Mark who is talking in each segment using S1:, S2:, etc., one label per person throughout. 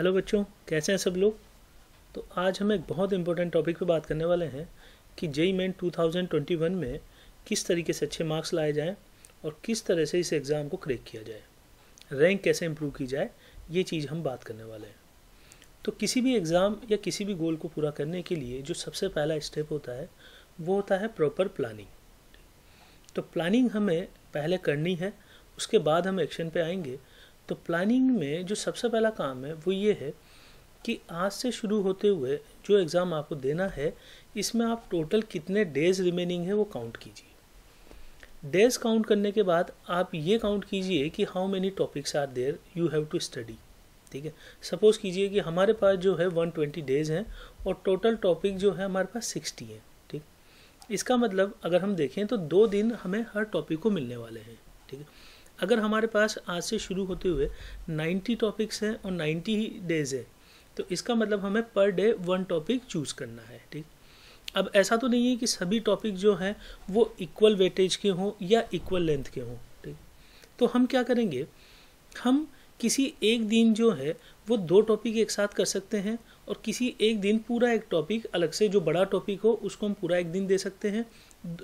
S1: hello बच्चों कैसे हैं सब लोग तो आज हम एक बहुत इम्पोर्टेंट टॉपिक पे बात करने वाले हैं कि जेई मेन 2021 में किस तरीके से अच्छे मार्क्स लाए जाएं और किस तरह से इस एग्ज़ाम को क्रैक किया जाए रैंक कैसे इम्प्रूव की जाए ये चीज़ हम बात करने वाले हैं तो किसी भी एग्ज़ाम या किसी भी गोल को पूरा करने के लिए जो सबसे पहला स्टेप होता है वो होता है प्रॉपर प्लानिंग तो प्लानिंग हमें पहले करनी है उसके बाद हम एक्शन पे आएंगे तो प्लानिंग में जो सबसे पहला काम है वो ये है कि आज से शुरू होते हुए जो एग्ज़ाम आपको देना है इसमें आप टोटल कितने डेज रिमेनिंग है वो काउंट कीजिए डेज काउंट करने के बाद आप ये काउंट कीजिए कि how many topics are there you have to study ठीक है सपोज़ कीजिए कि हमारे पास जो है 120 डेज हैं और टोटल टॉपिक जो है हमारे पास 60 है ठीक इसका मतलब अगर हम देखें तो दो दिन हमें हर टॉपिक को मिलने वाले हैं ठीक है अगर हमारे पास आज से शुरू होते हुए 90 टॉपिक्स हैं और 90 ही डेज है तो इसका मतलब हमें per day one topic choose करना है ठीक अब ऐसा तो नहीं है कि सभी टॉपिक जो हैं वो इक्वल वेटेज के हों या इक्वल लेंथ के हों ठीक तो हम क्या करेंगे हम किसी एक दिन जो है वो दो टॉपिक एक साथ कर सकते हैं और किसी एक दिन पूरा एक टॉपिक अलग से जो बड़ा टॉपिक हो उसको हम पूरा एक दिन दे सकते हैं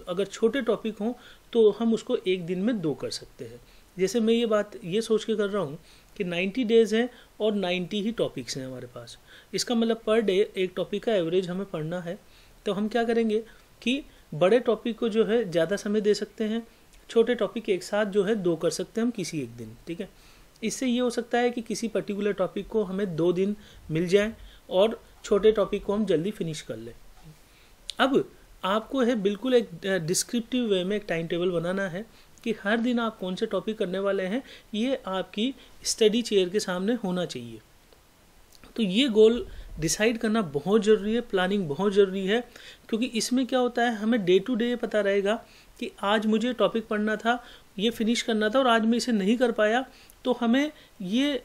S1: अगर छोटे टॉपिक हों तो हम उसको एक दिन में दो कर सकते हैं जैसे मैं ये बात ये सोच के कर रहा हूँ कि 90 डेज हैं और 90 ही टॉपिक्स हैं हमारे पास इसका मतलब पर डे एक टॉपिक का एवरेज हमें पढ़ना है तो हम क्या करेंगे कि बड़े टॉपिक को जो है ज़्यादा समय दे सकते हैं छोटे टॉपिक एक साथ जो है दो कर सकते हैं हम किसी एक दिन ठीक है इससे ये हो सकता है कि किसी पर्टिकुलर टॉपिक को हमें दो दिन मिल जाए और छोटे टॉपिक को हम जल्दी फिनिश कर लें अब आपको है बिल्कुल एक डिस्क्रिप्टिव वे में एक टाइम टेबल बनाना है कि हर दिन आप कौन से टॉपिक करने वाले हैं ये आपकी स्टडी चेयर के सामने होना चाहिए तो ये गोल डिसाइड करना बहुत ज़रूरी है प्लानिंग बहुत ज़रूरी है क्योंकि इसमें क्या होता है हमें डे टू डे पता रहेगा कि आज मुझे टॉपिक पढ़ना था ये फिनिश करना था और आज मैं इसे नहीं कर पाया तो हमें ये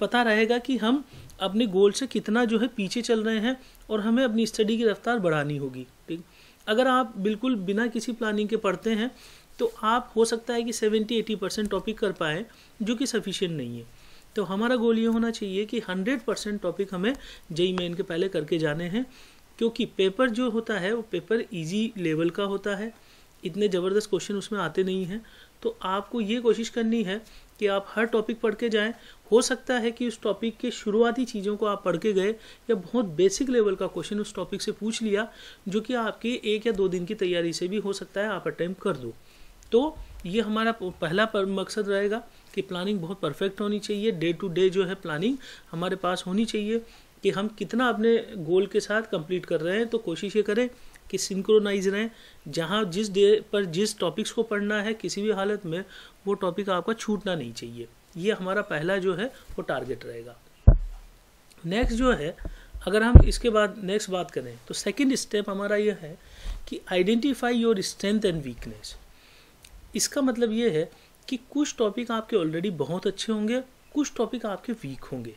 S1: पता रहेगा कि हम अपने गोल से कितना जो है पीछे चल रहे हैं और हमें अपनी स्टडी की रफ्तार बढ़ानी होगी ठीक अगर आप बिल्कुल बिना किसी प्लानिंग के पढ़ते हैं तो आप हो सकता है कि सेवेंटी एटी परसेंट टॉपिक कर पाए जो कि सफिशियंट नहीं है तो हमारा गोल ये होना चाहिए कि हंड्रेड परसेंट टॉपिक हमें जई मेन e के पहले करके जाने हैं क्योंकि पेपर जो होता है वो पेपर ईजी लेवल का होता है इतने ज़बरदस्त क्वेश्चन उसमें आते नहीं हैं तो आपको ये कोशिश करनी है कि आप हर टॉपिक पढ़ के जाएँ हो सकता है कि उस टॉपिक के शुरुआती चीज़ों को आप पढ़ के गए या बहुत बेसिक लेवल का क्वेश्चन उस टॉपिक से पूछ लिया जो कि आपकी एक या दो दिन की तैयारी से भी हो सकता है आप अटैम्प्ट कर दो तो ये हमारा पहला मकसद रहेगा कि प्लानिंग बहुत परफेक्ट होनी चाहिए डे टू डे जो है प्लानिंग हमारे पास होनी चाहिए कि हम कितना अपने गोल के साथ कंप्लीट कर रहे हैं तो कोशिश ये करें कि सिंक्रोनाइज रहें जहाँ जिस डे पर जिस टॉपिक्स को पढ़ना है किसी भी हालत में वो टॉपिक आपका छूटना नहीं चाहिए ये हमारा पहला जो है वो टारगेट रहेगा नेक्स्ट जो है अगर हम इसके बाद नेक्स्ट बात करें तो सेकंड स्टेप हमारा यह है कि identify your strength and weakness इसका मतलब ये है कि कुछ टॉपिक आपके ऑलरेडी बहुत अच्छे होंगे कुछ टॉपिक आपके वीक होंगे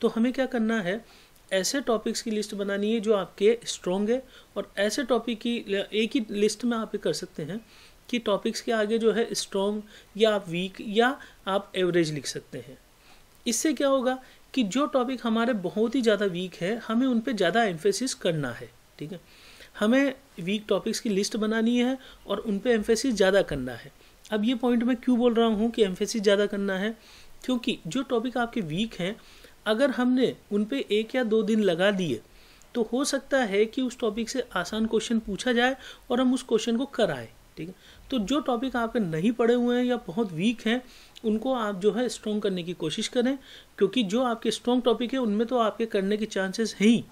S1: तो हमें क्या करना है ऐसे टॉपिक्स की लिस्ट बनानी है जो आपके स्ट्रॉन्ग है और ऐसे टॉपिक की एक ही लिस्ट में आप ये कर सकते हैं कि टॉपिक्स के आगे जो है स्ट्रॉन्ग या आप वीक या आप एवरेज लिख सकते हैं इससे क्या होगा कि जो टॉपिक हमारे बहुत ही ज़्यादा वीक है हमें उन पर ज़्यादा एम्फेसिस करना है ठीक है हमें वीक टॉपिक्स की लिस्ट बनानी है और उन पर एम्फेसिस ज़्यादा करना है अब ये पॉइंट मैं क्यों बोल रहा हूँ कि एम्फेसिस ज़्यादा करना है क्योंकि जो टॉपिक आपके वीक हैं अगर हमने उन पर एक या दो दिन लगा दिए तो हो सकता है कि उस टॉपिक से आसान क्वेश्चन पूछा जाए और हम उस क्वेश्चन को कराएं ठीक है तो जो टॉपिक आपके नहीं पड़े हुए हैं या बहुत वीक हैं उनको आप जो है स्ट्रॉन्ग करने की कोशिश करें क्योंकि जो आपके स्ट्रॉन्ग टॉपिक है उनमें तो आपके करने के चांसेस हैं ही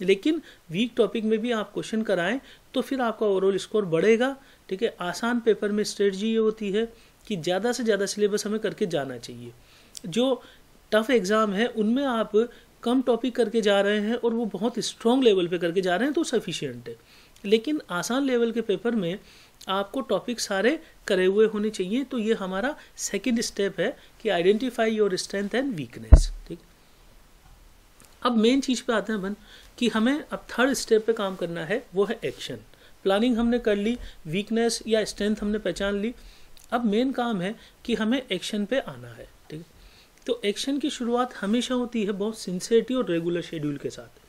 S1: लेकिन वीक टॉपिक में भी आप क्वेश्चन कराएं तो फिर आपका ओवरऑल स्कोर बढ़ेगा ठीक है आसान पेपर में स्ट्रेटजी ये होती है कि ज़्यादा से ज़्यादा सिलेबस हमें करके जाना चाहिए जो टफ एग्ज़ाम है उनमें आप कम टॉपिक करके जा रहे हैं और वो बहुत स्ट्रॉन्ग लेवल पे करके जा रहे हैं तो सफिशियंट है लेकिन आसान लेवल के पेपर में आपको टॉपिक सारे करे हुए होने चाहिए तो ये हमारा सेकेंड स्टेप है कि identify your strength and weakness ठीक अब मेन चीज़ पे आते हैं बन कि हमें अब थर्ड स्टेप पे काम करना है वो है एक्शन प्लानिंग हमने कर ली वीकनेस या स्ट्रेंथ हमने पहचान ली अब मेन काम है कि हमें एक्शन पे आना है ठीक है तो एक्शन की शुरुआत हमेशा होती है बहुत सिंसेरिटी और रेगुलर शेड्यूल के साथ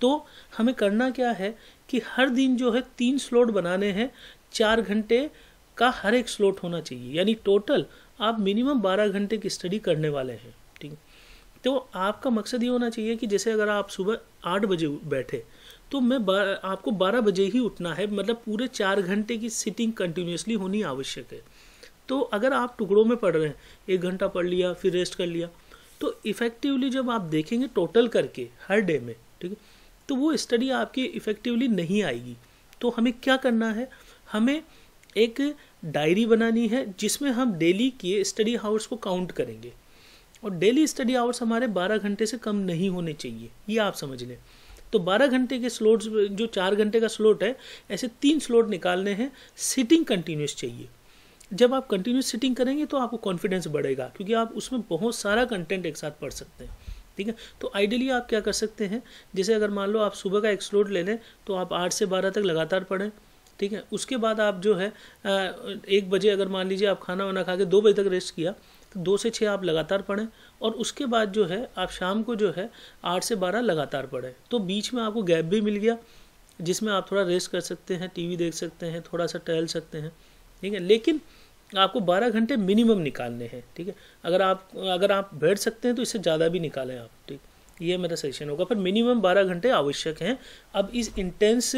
S1: तो हमें करना क्या है कि हर दिन जो है तीन स्लॉट बनाने हैं चार घंटे का हर एक स्लॉट होना चाहिए यानी टोटल आप मिनिमम बारह घंटे की स्टडी करने वाले हैं तो आपका मकसद ये होना चाहिए कि जैसे अगर आप सुबह आठ बजे बैठे तो मैं आपको बारह बजे ही उठना है मतलब पूरे चार घंटे की सिटिंग कंटिन्यूसली होनी आवश्यक है तो अगर आप टुकड़ों में पढ़ रहे हैं एक घंटा पढ़ लिया फिर रेस्ट कर लिया तो इफ़ेक्टिवली जब आप देखेंगे टोटल करके हर डे में ठीक है तो वो स्टडी आपकी इफ़ेक्टिवली नहीं आएगी तो हमें क्या करना है हमें एक डायरी बनानी है जिसमें हम डेली के स्टडी हावर्स को काउंट करेंगे और डेली स्टडी आवर्स हमारे 12 घंटे से कम नहीं होने चाहिए ये आप समझ लें तो 12 घंटे के स्लोट जो चार घंटे का स्लोट है ऐसे तीन स्लोट निकालने हैं सिटिंग कंटिन्यूस चाहिए जब आप कंटिन्यूस सिटिंग करेंगे तो आपको कॉन्फिडेंस बढ़ेगा क्योंकि आप उसमें बहुत सारा कंटेंट एक साथ पढ़ सकते हैं ठीक है तो आइडियली आप क्या कर सकते हैं जैसे अगर मान लो आप सुबह का एक स्लोट ले लें तो आप आठ से बारह तक लगातार पढ़ें ठीक है उसके बाद आप जो है एक बजे अगर मान लीजिए आप खाना वाना खा के दो बजे तक रेस्ट किया तो दो से छः आप लगातार पढ़ें और उसके बाद जो है आप शाम को जो है आठ से बारह लगातार पढ़ें तो बीच में आपको गैप भी मिल गया जिसमें आप थोड़ा रेस्ट कर सकते हैं टीवी देख सकते हैं थोड़ा सा टहल सकते हैं ठीक है लेकिन आपको 12 घंटे मिनिमम निकालने हैं ठीक है अगर आप अगर आप बैठ सकते हैं तो इससे ज़्यादा भी निकालें आप ठीक ये मेरा सेशन होगा पर मिनिमम 12 घंटे आवश्यक हैं अब इस इंटेंस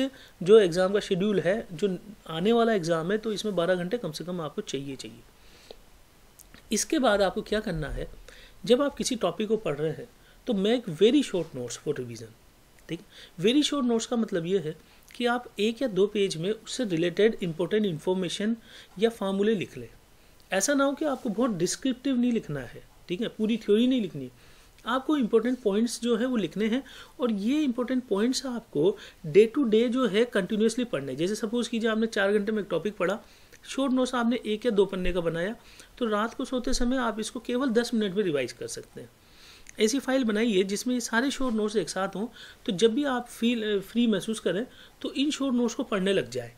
S1: जो एग्ज़ाम का शेड्यूल है जो आने वाला एग्ज़ाम है तो इसमें 12 घंटे कम से कम आपको चाहिए चाहिए इसके बाद आपको क्या करना है जब आप किसी टॉपिक को पढ़ रहे हैं तो make very short notes for revision ठीक वेरी शॉर्ट नोट्स का मतलब ये है कि आप एक या दो पेज में उससे रिलेटेड इंपॉर्टेंट इन्फॉर्मेशन या फार्मूले लिख लें ऐसा ना हो कि आपको बहुत डिस्क्रिप्टिव नहीं लिखना है ठीक है पूरी थ्योरी नहीं लिखनी आपको इम्पोर्टेंट पॉइंट्स जो है वो लिखने हैं और ये इंपॉर्टेंट पॉइंट्स आपको डे टू डे जो है कंटिन्यूसली पढ़ने जैसे सपोज कीजिए आपने चार घंटे में एक टॉपिक पढ़ा शॉर्ट नोट आपने एक या दो पन्ने का बनाया तो रात को सोते समय आप इसको केवल दस मिनट में रिवाइज कर सकते हैं ऐसी फाइल बनाइए जिसमें ये सारे शॉर्ट नोट्स एक साथ हों तो जब भी आप फील फ्री महसूस करें तो इन शॉर्ट नोट्स को पढ़ने लग जाए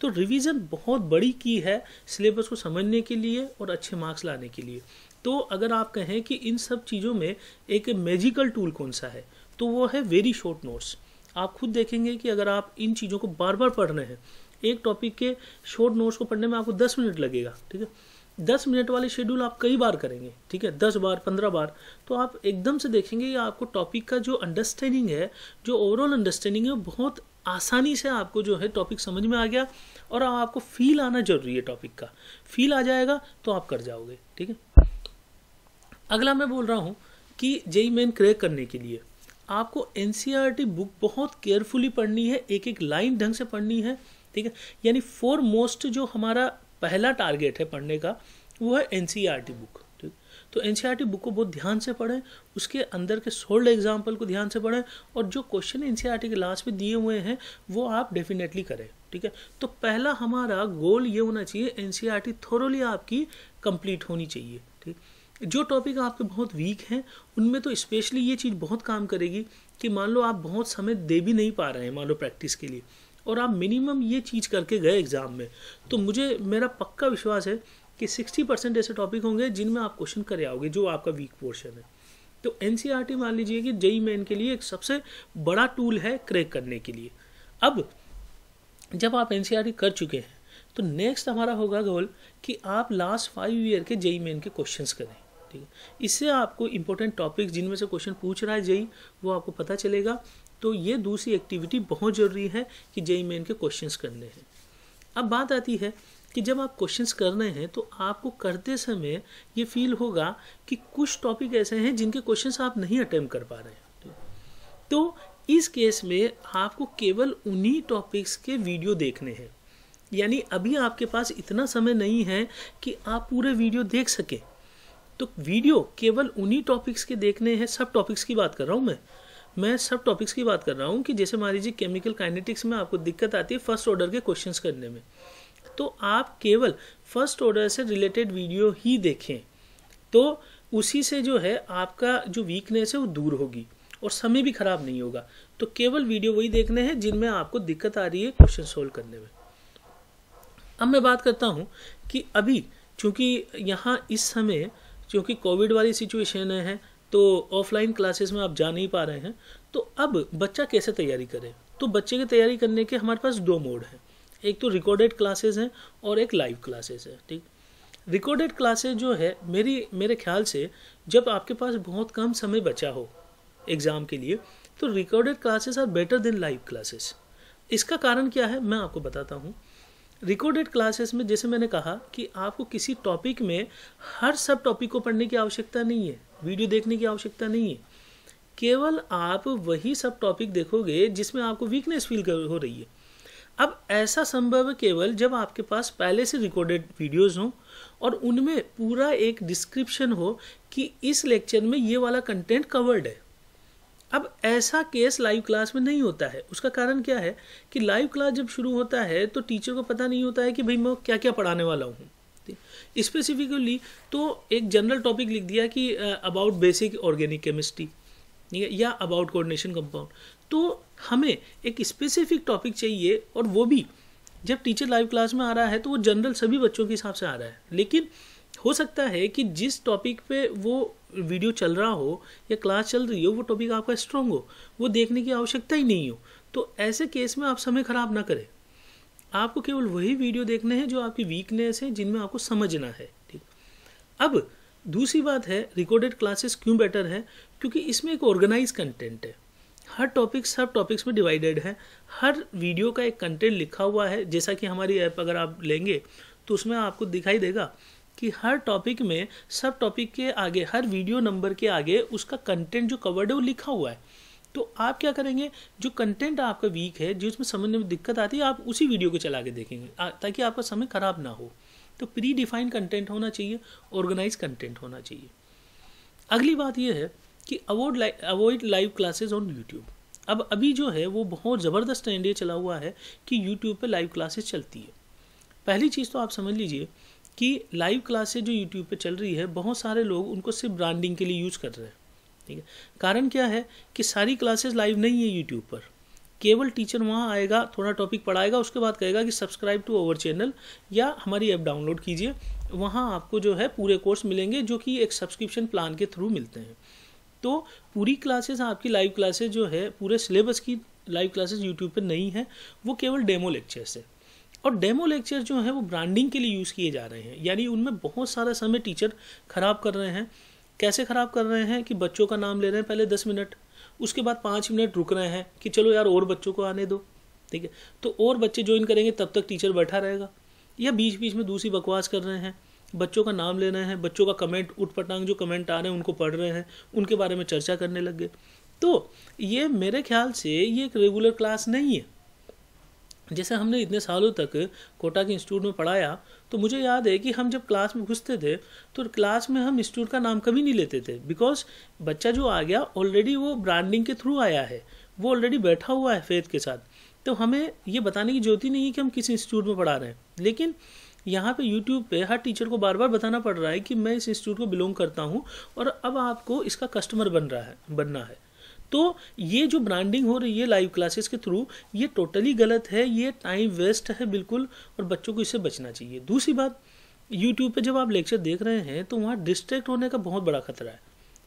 S1: तो रिवीजन बहुत बड़ी की है सिलेबस को समझने के लिए और अच्छे मार्क्स लाने के लिए तो अगर आप कहें कि इन सब चीज़ों में एक मैजिकल टूल कौन सा है तो वो है वेरी शॉर्ट नोट्स आप खुद देखेंगे कि अगर आप इन चीज़ों को बार बार पढ़ रहे हैं एक टॉपिक के शॉर्ट नोट्स को पढ़ने में आपको दस मिनट लगेगा ठीक है दस मिनट वाले शेड्यूल आप कई बार करेंगे ठीक है दस बार पंद्रह बार तो आप एकदम से देखेंगे या आपको टॉपिक का जो अंडरस्टैंडिंग है जो ओवरऑल अंडरस्टैंडिंग है बहुत आसानी से आपको जो है टॉपिक समझ में आ गया और आपको फील आना जरूरी है टॉपिक का फील आ जाएगा तो आप कर जाओगे ठीक है अगला मैं बोल रहा हूँ कि जेई मेन क्रैक करने के लिए आपको एन बुक e बहुत केयरफुली पढ़नी है एक एक लाइन ढंग से पढ़नी है ठीक है यानी फोर मोस्ट जो हमारा पहला टारगेट है पढ़ने का वो है N C R T book ठीक तो N C R T book को बहुत ध्यान से पढ़ें उसके अंदर के सोल्ड एग्जाम्पल को ध्यान से पढ़ें और जो question N C R T के लास्ट में दिए हुए हैं वो आप डेफिनेटली करें ठीक है तो पहला हमारा गोल ये होना चाहिए N C R T thoroughly आपकी कंप्लीट होनी चाहिए ठीक जो टॉपिक आपके बहुत वीक हैं उनमें तो स्पेशली ये चीज़ बहुत काम करेगी कि मान लो आप बहुत समय दे भी नहीं पा रहे हैं मान लो प्रैक्टिस के लिए और आप मिनिमम ये चीज़ करके गए एग्ज़ाम में तो मुझे मेरा पक्का विश्वास है कि सिक्सटी परसेंट ऐसे टॉपिक होंगे जिनमें आप क्वेश्चन करे आओगे जो आपका वीक पोर्शन है तो एन e मान लीजिए कि जई मैन e e के लिए एक सबसे बड़ा टूल है क्रैक करने के लिए अब जब आप एन कर चुके हैं तो नेक्स्ट हमारा होगा गोल कि आप लास्ट फाइव ईयर के जई मेन के क्वेश्चन करें ठीक है इससे आपको इंपॉर्टेंट टॉपिक जिनमें से क्वेश्चन पूछ रहा है जई वो आपको पता चलेगा तो ये दूसरी एक्टिविटी बहुत ज़रूरी है कि जेई मेन e e के क्वेश्चंस करने हैं अब बात आती है कि जब आप क्वेश्चंस कर रहे हैं तो आपको करते समय ये फील होगा कि कुछ टॉपिक ऐसे हैं जिनके क्वेश्चंस आप नहीं अटेम्प कर पा रहे हैं तो इस केस में आपको केवल उन्हीं टॉपिक्स के वीडियो देखने हैं यानी अभी आपके पास इतना समय नहीं है कि आप पूरे वीडियो देख सकें तो वीडियो केवल उन्हीं टॉपिक्स के देखने हैं सब टॉपिक्स की बात कर रहा हूँ मैं मैं सब टॉपिक्स की बात कर रहा हूँ कि जैसे मान लीजिए केमिकल काइनेटिक्स में आपको दिक्कत आती है फर्स्ट ऑर्डर के क्वेश्चंस करने में तो आप केवल फर्स्ट ऑर्डर से रिलेटेड वीडियो ही देखें तो उसी से जो है आपका जो वीकनेस है वो दूर होगी और समय भी खराब नहीं होगा तो केवल वीडियो वही देखने हैं जिनमें आपको दिक्कत आ रही है क्वेश्चन सोल्व करने में अब मैं बात करता हूँ कि अभी चूंकि यहाँ इस समय क्योंकि कोविड वाली सिचुएशन है तो ऑफलाइन क्लासेस में आप जा नहीं पा रहे हैं तो अब बच्चा कैसे तैयारी करे तो बच्चे की तैयारी करने के हमारे पास दो मोड हैं एक तो रिकॉर्डेड क्लासेज हैं और एक लाइव क्लासेस है ठीक रिकॉर्डेड क्लासेज जो है मेरी मेरे ख्याल से जब आपके पास बहुत कम समय बचा हो एग्ज़ाम के लिए तो recorded classes are better than live classes इसका कारण क्या है मैं आपको बताता हूँ रिकॉर्डेड क्लासेस में जैसे मैंने कहा कि आपको किसी टॉपिक में हर सब टॉपिक को पढ़ने की आवश्यकता नहीं है वीडियो देखने की आवश्यकता नहीं है केवल आप वही सब टॉपिक देखोगे जिसमें आपको वीकनेस फील हो रही है अब ऐसा संभव है केवल जब आपके पास पहले से रिकॉर्डेड वीडियोस हों और उनमें पूरा एक डिस्क्रिप्शन हो कि इस लेक्चर में ये वाला कंटेंट कवर्ड है अब ऐसा केस लाइव क्लास में नहीं होता है उसका कारण क्या है कि लाइव क्लास जब शुरू होता है तो टीचर को पता नहीं होता है कि भाई मैं क्या क्या पढ़ाने वाला हूँ स्पेसिफिकली तो एक जनरल टॉपिक लिख दिया कि अबाउट बेसिक ऑर्गेनिक केमिस्ट्री ठीक है या अबाउट कोऑर्डिनेशन कंपाउंड तो हमें एक स्पेसिफिक टॉपिक चाहिए और वो भी जब टीचर लाइव क्लास में आ रहा है तो वो जनरल सभी बच्चों के हिसाब से आ रहा है लेकिन हो सकता है कि जिस टॉपिक पे वो वीडियो चल रहा हो या क्लास चल रही हो वो टॉपिक आपका स्ट्रांग हो वो देखने की आवश्यकता ही नहीं हो तो ऐसे केस में आप समय ख़राब ना करें आपको केवल वही वीडियो देखने हैं जो आपकी वीकनेस है जिनमें आपको समझना है ठीक अब दूसरी बात है रिकॉर्डेड क्लासेस क्यों बेटर है क्योंकि इसमें एक ऑर्गेनाइज कंटेंट है हर टॉपिक सब टॉपिक्स में डिवाइडेड है हर वीडियो का एक कंटेंट लिखा हुआ है जैसा कि हमारी ऐप अगर आप लेंगे तो उसमें आपको दिखाई देगा कि हर टॉपिक में सब टॉपिक के आगे हर वीडियो नंबर के आगे उसका कंटेंट जो कवर्ड है वो लिखा हुआ है तो आप क्या करेंगे जो कंटेंट आपका वीक है जिसमें समझने में दिक्कत आती है आप उसी वीडियो को चला के देखेंगे ताकि आपका समय ख़राब ना हो तो प्री डिफाइन कंटेंट होना चाहिए ऑर्गेनाइज कंटेंट होना चाहिए अगली बात यह है कि avoid avoid live classes on YouTube अब अभी जो है वो बहुत ज़बरदस्त ट्रेंड ये चला हुआ है कि यूट्यूब पर लाइव क्लासेज चलती है पहली चीज़ तो आप समझ लीजिए कि लाइव क्लासेज जो यूट्यूब पे चल रही है बहुत सारे लोग उनको सिर्फ ब्रांडिंग के लिए यूज़ कर रहे हैं ठीक है कारण क्या है कि सारी क्लासेज लाइव नहीं है यूट्यूब पर केवल टीचर वहाँ आएगा थोड़ा टॉपिक पढ़ाएगा उसके बाद कहेगा कि सब्सक्राइब टू अवर चैनल या हमारी ऐप डाउनलोड कीजिए वहाँ आपको जो है पूरे कोर्स मिलेंगे जो कि एक सब्सक्रिप्शन प्लान के थ्रू मिलते हैं तो पूरी क्लासेस आपकी लाइव क्लासेस जो है पूरे सिलेबस की लाइव क्लासेस यूट्यूब पर नहीं है वो केवल डेमो लेक्चर्स है और डेमो लेक्चर जो है वो ब्रांडिंग के लिए यूज़ किए जा रहे हैं यानी उनमें बहुत सारा समय टीचर ख़राब कर रहे हैं कैसे ख़राब कर रहे हैं कि बच्चों का नाम ले रहे हैं पहले दस मिनट उसके बाद पाँच मिनट रुक रहे हैं कि चलो यार और बच्चों को आने दो ठीक है तो और बच्चे ज्वाइन करेंगे तब तक टीचर बैठा रहेगा या बीच बीच में दूसरी बकवास कर रहे हैं बच्चों का नाम ले रहे हैं बच्चों का कमेंट उठपटांग जो कमेंट आ रहे हैं उनको पढ़ रहे हैं उनके बारे में चर्चा करने लग गए तो ये मेरे ख्याल से ये एक रेगुलर क्लास नहीं है जैसे हमने इतने सालों तक कोटा के इंस्टीट्यूट में पढ़ाया तो मुझे याद है कि हम जब क्लास में घुसते थे तो क्लास में हम इंस्टीट्यूट का नाम कभी नहीं लेते थे बिकॉज बच्चा जो आ गया ऑलरेडी वो ब्रांडिंग के थ्रू आया है वो ऑलरेडी बैठा हुआ है फेथ के साथ तो हमें ये बताने की जरूरत ही नहीं है कि हम किस इंस्टीट्यूट में पढ़ा रहे हैं लेकिन यहाँ पे यूट्यूब पे हर टीचर को बार बार बताना पड़ रहा है कि मैं इस इंस्टीट्यूट को बिलोंग करता हूँ और अब आपको इसका कस्टमर बन रहा है बनना है तो ये जो ब्रांडिंग हो रही है लाइव क्लासेस के थ्रू ये टोटली गलत है ये टाइम वेस्ट है बिल्कुल और बच्चों को इससे बचना चाहिए दूसरी बात यूट्यूब पे जब आप लेक्चर देख रहे हैं तो वहाँ डिस्ट्रैक्ट होने का बहुत बड़ा खतरा है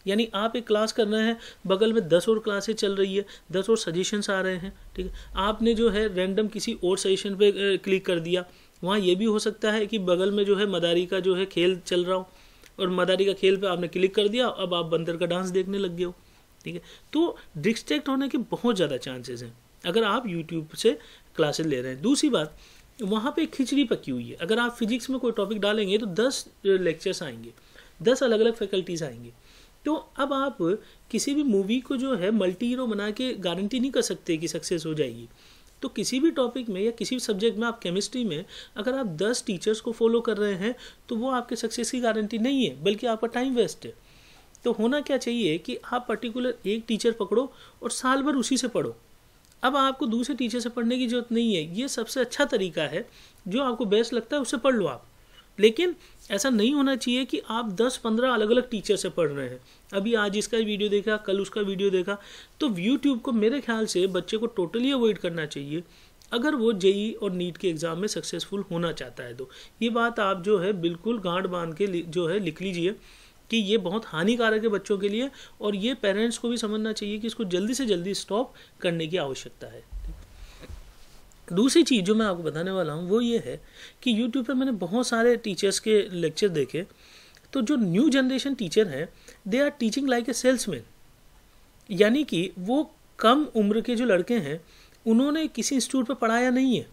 S1: यानी आप एक क्लास कर रहे हैं बगल में दस और क्लासें चल रही है दस और सजेशंस आ रहे हैं ठीक है आपने जो है रैंडम किसी और सजेशन पे क्लिक कर दिया वहाँ ये भी हो सकता है कि बगल में जो है मदारी का जो है खेल चल रहा हो और मदारी का खेल पे आपने क्लिक कर दिया अब आप बंदर का डांस देखने लग गए हो ठीक है तो डिस्ट्रैक्ट होने के बहुत ज़्यादा चांसेस हैं अगर आप यूट्यूब से क्लासेस ले रहे हैं दूसरी बात वहाँ पे खिचड़ी पकी हुई है अगर आप फिजिक्स में कोई टॉपिक डालेंगे तो दस लेक्चर्स आएंगे दस अलग अलग फैकल्टीज आएंगे तो अब आप किसी भी मूवी को जो है मल्टी हीरो बना के गारंटी नहीं कर सकते कि सक्सेस हो जाएगी तो किसी भी टॉपिक में या किसी भी सब्जेक्ट में आप केमिस्ट्री में अगर आप दस टीचर्स को फॉलो कर रहे हैं तो वो आपके सक्सेस की गारंटी नहीं है बल्कि आपका टाइम वेस्ट है तो होना क्या चाहिए कि आप पर्टिकुलर एक टीचर पकड़ो और साल भर उसी से पढ़ो अब आपको दूसरे टीचर से पढ़ने की जरूरत नहीं है ये सबसे अच्छा तरीका है जो आपको बेस्ट लगता है उससे पढ़ लो आप लेकिन ऐसा नहीं होना चाहिए कि आप 10-15 अलग अलग टीचर से पढ़ रहे हैं अभी आज इसका वीडियो देखा कल उसका वीडियो देखा तो यूट्यूब को मेरे ख्याल से बच्चे को टोटली अवॉइड करना चाहिए अगर वो जेई और नीट के एग्ज़ाम में सक्सेसफुल होना चाहता है तो ये बात आप जो है बिल्कुल गांठ बांध के जो है लिख लीजिए कि ये बहुत हानिकारक है बच्चों के लिए और ये पेरेंट्स को भी समझना चाहिए कि इसको जल्दी से जल्दी स्टॉप करने की आवश्यकता है दूसरी चीज़ जो मैं आपको बताने वाला हूँ वो ये है कि यूट्यूब पर मैंने बहुत सारे टीचर्स के लेक्चर देखे तो जो न्यू जनरेशन टीचर हैं they are teaching like a salesman यानी कि वो कम उम्र के जो लड़के हैं उन्होंने किसी इंस्टीट्यूट पर पढ़ाया नहीं है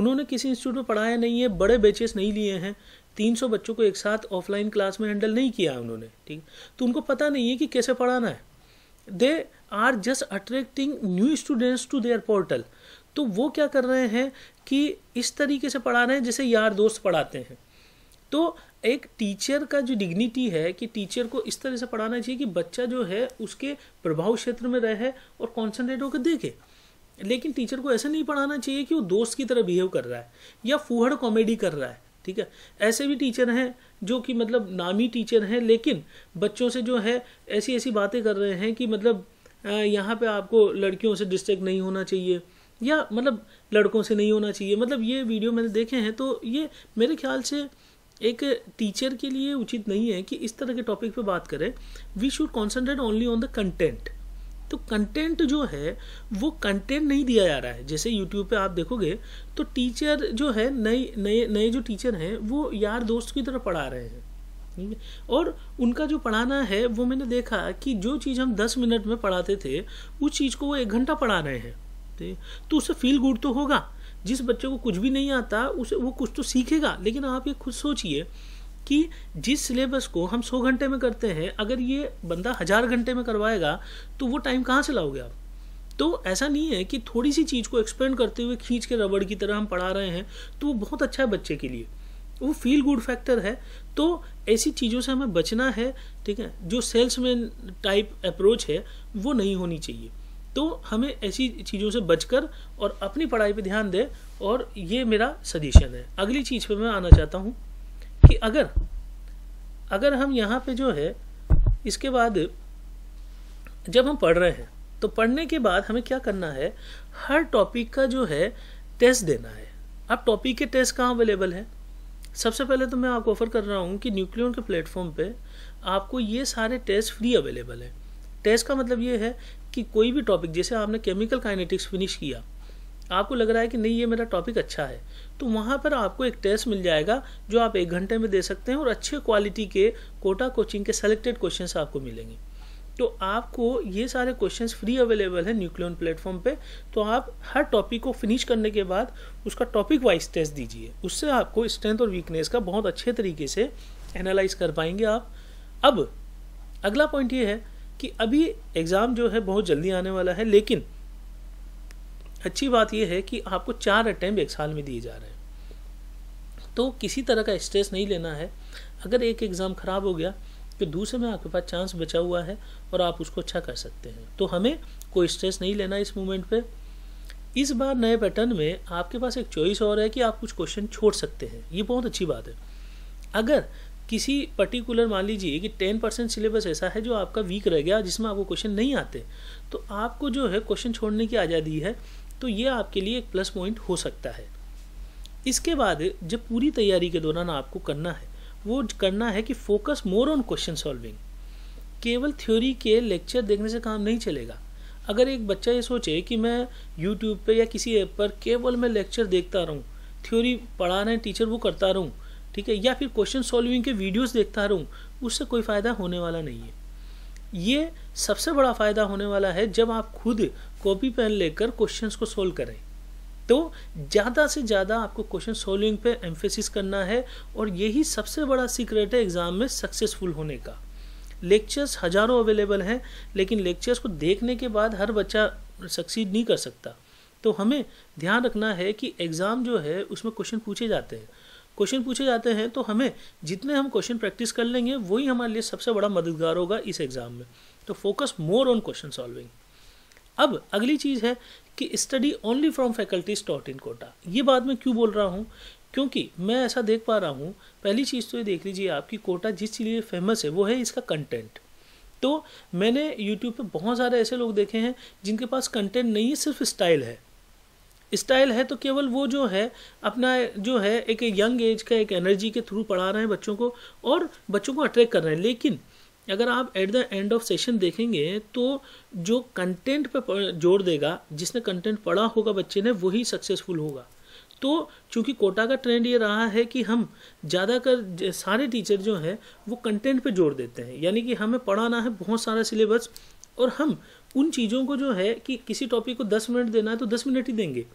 S1: उन्होंने किसी इंस्टीट्यूट पर पढ़ाया नहीं है बड़े बेचेस नहीं लिए हैं 300 बच्चों को एक साथ ऑफलाइन क्लास में हैंडल नहीं किया है उन्होंने ठीक तो उनको पता नहीं है कि कैसे पढ़ाना है they are just attracting new students to their portal तो वो क्या कर रहे हैं कि इस तरीके से पढ़ा रहे हैं जैसे यार दोस्त पढ़ाते हैं तो एक टीचर का जो डिग्निटी है कि टीचर को इस तरह से पढ़ाना चाहिए कि बच्चा जो है उसके प्रभाव क्षेत्र में रहे और कॉन्सेंट्रेट होकर देखे लेकिन टीचर को ऐसा नहीं पढ़ाना चाहिए कि वो दोस्त की तरह बिहेव कर रहा है या फूहड़ कॉमेडी कर रहा है ठीक है ऐसे भी टीचर हैं जो कि मतलब नामी टीचर हैं लेकिन बच्चों से जो है ऐसी ऐसी बातें कर रहे हैं कि मतलब यहाँ पे आपको लड़कियों से डिस्ट्रैक्ट नहीं होना चाहिए या मतलब लड़कों से नहीं होना चाहिए मतलब ये वीडियो मैंने देखे हैं तो ये मेरे ख्याल से एक टीचर के लिए उचित नहीं है कि इस तरह के टॉपिक पे बात करें we should concentrate only on the content तो कंटेंट जो है वो कंटेंट नहीं दिया जा रहा है जैसे यूट्यूब पे आप देखोगे तो टीचर जो है नए नए नए जो टीचर हैं वो यार दोस्त की तरह पढ़ा रहे हैं ठीक है और उनका जो पढ़ाना है वो मैंने देखा कि जो चीज़ हम दस मिनट में पढ़ाते थे उस चीज़ को वो एक घंटा पढ़ा रहे हैं तो उससे फील गुड तो होगा जिस बच्चे को कुछ भी नहीं आता उसे वो कुछ तो सीखेगा लेकिन आप ये खुद सोचिए कि जिस सिलेबस को हम सौ घंटे में करते हैं अगर ये बंदा हज़ार घंटे में करवाएगा तो वो टाइम कहाँ से लाओगे आप तो ऐसा नहीं है कि थोड़ी सी चीज़ को एक्सपेंड करते हुए खींच के रबड़ की तरह हम पढ़ा रहे हैं तो वो बहुत अच्छा है बच्चे के लिए वो फील गुड फैक्टर है तो ऐसी चीज़ों से हमें बचना है ठीक है जो सेल्स टाइप अप्रोच है वो नहीं होनी चाहिए तो हमें ऐसी चीज़ों से बचकर और अपनी पढ़ाई पे ध्यान दें और ये मेरा सजेशन है अगली चीज़ पे मैं आना चाहता हूँ कि अगर अगर हम यहाँ पे जो है इसके बाद जब हम पढ़ रहे हैं तो पढ़ने के बाद हमें क्या करना है हर टॉपिक का जो है टेस्ट देना है अब टॉपिक के टेस्ट कहाँ अवेलेबल है सबसे पहले तो मैं आपको ऑफर कर रहा हूँ कि न्यूक्लियन के प्लेटफॉर्म पे आपको ये सारे टेस्ट फ्री अवेलेबल है टेस्ट का मतलब ये है कि कोई भी टॉपिक जैसे आपने केमिकल काइनेटिक्स फिनिश किया आपको लग रहा है कि नहीं ये मेरा टॉपिक अच्छा है तो वहाँ पर आपको एक टेस्ट मिल जाएगा जो आप एक घंटे में दे सकते हैं और अच्छे क्वालिटी के कोटा कोचिंग के सेलेक्टेड क्वेश्चन आपको मिलेंगे तो आपको ये सारे क्वेश्चंस फ्री अवेलेबल है न्यूक्लियन प्लेटफॉर्म पे तो आप हर टॉपिक को फिनिश करने के बाद उसका टॉपिक वाइज टेस्ट दीजिए उससे आपको स्ट्रेंथ और वीकनेस का बहुत अच्छे तरीके से एनालाइज कर पाएंगे आप अब अगला पॉइंट ये है कि अभी एग्ज़ाम जो है बहुत जल्दी आने वाला है लेकिन अच्छी बात यह है कि आपको चार अटैम्प एक साल में दिए जा रहे हैं तो किसी तरह का स्ट्रेस नहीं लेना है अगर एक एग्ज़ाम ख़राब हो गया तो दूसरे में आपके पास चांस बचा हुआ है और आप उसको अच्छा कर सकते हैं तो हमें कोई स्ट्रेस नहीं लेना इस मोमेंट पे इस बार नए पैटर्न में आपके पास एक चॉइस और है कि आप कुछ क्वेश्चन छोड़ सकते हैं ये बहुत अच्छी बात है अगर किसी पर्टिकुलर मान लीजिए कि टेन परसेंट सिलेबस ऐसा है जो आपका वीक रह गया जिसमें आपको क्वेश्चन नहीं आते तो आपको जो है क्वेश्चन छोड़ने की आज़ादी है तो ये आपके लिए एक प्लस पॉइंट हो सकता है इसके बाद जब पूरी तैयारी के दौरान आपको करना है वो करना है कि focus more on question solving केवल थ्योरी के लेक्चर देखने से काम नहीं चलेगा अगर एक बच्चा ये सोचे कि मैं यूट्यूब पे या किसी ऐप पर केवल मैं लेक्चर देखता रहूँ थ्योरी पढ़ा रहे टीचर वो करता रहूँ ठीक है या फिर क्वेश्चन सॉल्विंग के वीडियोस देखता रहूँ उससे कोई फ़ायदा होने वाला नहीं है ये सबसे बड़ा फ़ायदा होने वाला है जब आप खुद कॉपी पेन लेकर क्वेश्चंस को सोल्व करें तो ज़्यादा से ज़्यादा आपको क्वेश्चन सोल्विंग पे एम्फेसिस करना है और यही सबसे बड़ा सीक्रेट है एग्ज़ाम में सक्सेसफुल होने का लेक्चर्स हज़ारों अवेलेबल हैं लेकिन लेक्चर्स को देखने के बाद हर बच्चा सक्सीड नहीं कर सकता तो हमें ध्यान रखना है कि एग्ज़ाम जो है उसमें क्वेश्चन पूछे जाते हैं क्वेश्चन पूछे जाते हैं तो हमें जितने हम क्वेश्चन प्रैक्टिस कर लेंगे वही हमारे लिए सबसे बड़ा मददगार होगा इस एग्ज़ाम में तो focus more on question solving अब अगली चीज़ है कि स्टडी ओनली फ्रॉम फैकल्टीज स्टॉट इन कोटा ये बात मैं क्यों बोल रहा हूँ क्योंकि मैं ऐसा देख पा रहा हूँ पहली चीज़ तो ये देख लीजिए आपकी कोटा जिस चीज़ फेमस है वो है इसका कंटेंट तो मैंने यूट्यूब पे बहुत सारे ऐसे लोग देखे हैं जिनके पास कंटेंट नहीं है सिर्फ स्टाइल है स्टाइल है तो केवल वो जो है अपना जो है एक यंग एज का एक एनर्जी के थ्रू पढ़ा रहे हैं बच्चों को और बच्चों को अट्रैक्ट कर रहे हैं लेकिन अगर आप at the end of session देखेंगे तो जो कंटेंट पे जोर देगा जिसने कंटेंट पढ़ा होगा बच्चे ने वही सक्सेसफुल होगा तो चूंकि कोटा का ट्रेंड ये रहा है कि हम ज़्यादातर सारे टीचर जो हैं वो कंटेंट पे जोर देते हैं यानी कि हमें पढ़ाना है बहुत सारा सिलेबस और हम उन चीज़ों को जो है कि किसी टॉपिक को दस मिनट देना है तो दस मिनट ही देंगे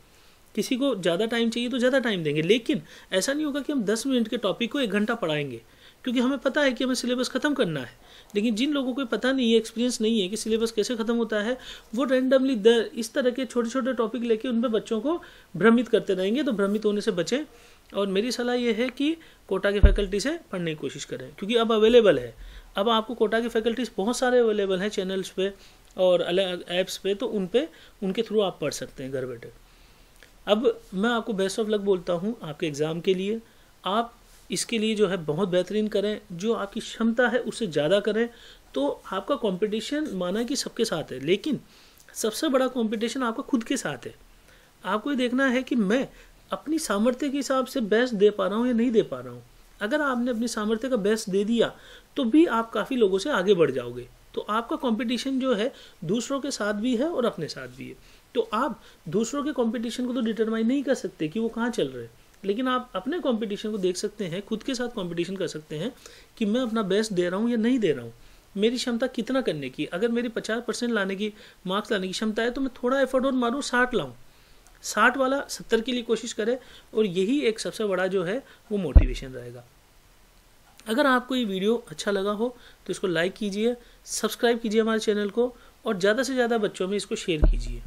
S1: किसी को ज़्यादा टाइम चाहिए तो ज़्यादा टाइम देंगे लेकिन ऐसा नहीं होगा कि हम दस मिनट के टॉपिक को एक घंटा पढ़ाएंगे क्योंकि हमें पता है कि हमें सिलेबस ख़त्म करना है लेकिन जिन लोगों को पता नहीं है एक्सपीरियंस नहीं है कि सिलेबस कैसे खत्म होता है वो रेंडमली दर इस तरह के छोटे छोटे टॉपिक लेके उन पर बच्चों को भ्रमित करते रहेंगे तो भ्रमित होने से बचें और मेरी सलाह यह है कि कोटा की फैकल्टी से पढ़ने की कोशिश करें क्योंकि अब अवेलेबल है अब आपको कोटा की फैकल्टीज बहुत सारे अवेलेबल हैं चैनल्स पे और अलग ऐप्स पे तो उन पे उनके थ्रू आप पढ़ सकते हैं घर बैठे अब मैं आपको बेस्ट ऑफ लक बोलता हूँ आपके एग्ज़ाम के लिए आप इसके लिए जो है बहुत बेहतरीन करें जो आपकी क्षमता है उससे ज़्यादा करें तो आपका कंपटीशन माना कि सबके साथ है लेकिन सबसे बड़ा कंपटीशन आपका खुद के साथ है आपको ये देखना है कि मैं अपनी सामर्थ्य के हिसाब से बेस्ट दे पा रहा हूँ या नहीं दे पा रहा हूँ अगर आपने अपनी सामर्थ्य का बेस्ट दे दिया तो भी आप काफ़ी लोगों से आगे बढ़ जाओगे तो आपका कंपटीशन जो है दूसरों के साथ भी है और अपने साथ भी है तो आप दूसरों के कंपटीशन को तो डिटरमाइन नहीं कर सकते कि वो कहाँ चल रहे हैं लेकिन आप अपने कंपटीशन को देख सकते हैं खुद के साथ कंपटीशन कर सकते हैं कि मैं अपना बेस्ट दे रहा हूँ या नहीं दे रहा हूँ मेरी क्षमता कितना करने की अगर मेरी पचास परसेंट लाने की मार्क्स लाने की क्षमता है तो मैं थोड़ा एफर्ट और मारूँ साठ लाऊँ साठ वाला सत्तर के लिए कोशिश करे और यही एक सबसे बड़ा जो है वो मोटिवेशन रहेगा अगर आपको ये वीडियो अच्छा लगा हो तो इसको लाइक कीजिए सब्सक्राइब कीजिए हमारे चैनल को और ज़्यादा से ज़्यादा बच्चों में इसको शेयर कीजिए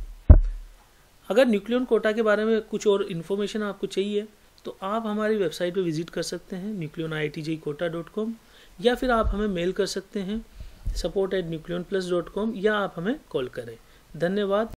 S1: अगर न्यूक्लियन कोटा के बारे में कुछ और इन्फॉर्मेशन आपको चाहिए तो आप हमारी वेबसाइट पर विजिट कर सकते हैं Nucleon I T JEE Kota dot com या फिर आप हमें मेल कर सकते हैं support at plus dot com या आप हमें कॉल करें धन्यवाद